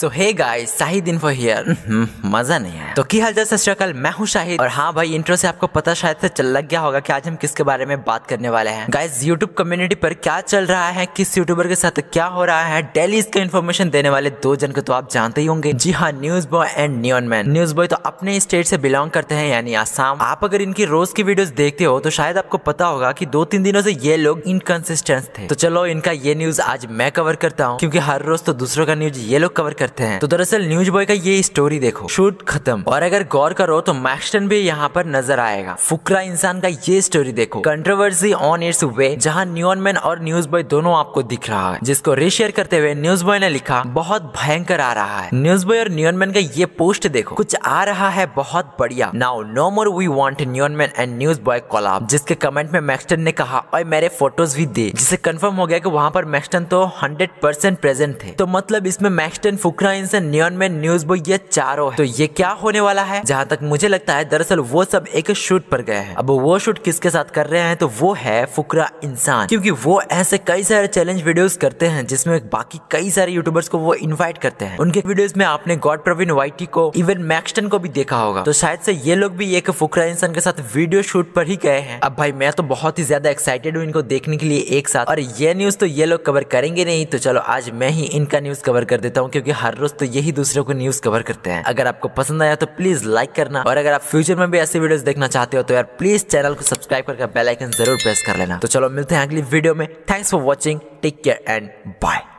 so hey guys Shahid info here मजा नहीं आया तो की हालचाल सत मैं हूँ शाहिद और हाँ भाई इंट्रो से आपको पता शायद से चल लग गया होगा कि आज हम किसके बारे में बात करने वाले हैं गाइस यूट्यूब कम्युनिटी पर क्या चल रहा है किस यूट्यूबर के साथ क्या हो रहा है डेली इसका इन्फॉर्मेशन देने वाले दो जन को तो आप जानते ही होंगे जी हाँ न्यूज बॉय एंड न्यून मैन न्यूज बॉय तो अपने स्टेट से बिलोंग करते हैं यानी आसाम आप अगर इनकी रोज की वीडियो देखते हो तो शायद आपको पता होगा की दो तीन दिनों से ये लोग इनकन्सिस्टेंट थे तो चलो इनका ये न्यूज आज मैं कवर करता हूँ क्योंकि हर रोज तो दूसरों का न्यूज ये लोग कवर करते करते हैं तो दरअसल न्यूज बॉय का ये स्टोरी देखो शूट खत्म और अगर गौर करो तो मैक्सटन भी यहाँ पर नजर आएगा फुकरा इंसान का ये स्टोरी देखो कंट्रोवर्सी ऑन इट्स वे जहाँ न्यून मैन और न्यूज बॉय दोनों आपको दिख रहा है जिसको रिशेयर करते हुए न्यूज बॉय ने लिखा बहुत भयंकर आ रहा है न्यूज बॉय और न्यून मैन का ये पोस्ट देखो कुछ आ रहा है बहुत बढ़िया now no more we want न्यून man and news boy collab जिसके कमेंट में मैक्सटन ने कहा और मेरे फोटोज भी दे जिसे कंफर्म हो गया कि वहाँ पर मैक्सटन तो हंड्रेड प्रेजेंट थे तो मतलब इसमें मैक्सटन फुक यूक्राइन से नियन में न्यूज बो ये चारों है तो ये क्या होने वाला है जहाँ तक मुझे लगता है दरअसल वो सब एक शूट पर गए हैं अब वो शूट किसके साथ कर रहे हैं तो वो है फुकरा इंसान क्योंकि वो ऐसे कई सारे चैलेंज वीडियोस करते हैं जिसमें बाकी कई सारे यूट्यूबर्स को वो इनवाइट करते हैं उनके वीडियोस में आपने गॉड प्रवीण वाइटी को इवन मैक्सटन को भी देखा होगा तो शायद से ये लोग भी एक फुकरा इंसान के साथ वीडियो शूट पर ही गए हैं अब भाई मैं तो बहुत ही ज्यादा एक्साइटेड हूँ इनको देखने के लिए एक साथ और ये न्यूज तो ये लोग कवर करेंगे नहीं तो चलो आज मैं ही इनका न्यूज कवर कर देता हूँ क्योंकि हर रोज तो यही दूसरों को न्यूज कवर करते हैं अगर आपको पसंद आया तो प्लीज लाइक करना और अगर आप फ्यूचर में भी ऐसे वीडियोस देखना चाहते हो तो यार प्लीज चैनल को सब्सक्राइब करके बेलाइकन जरूर प्रेस कर लेना तो चलो मिलते हैं अगली वीडियो में thanks for watching take care and bye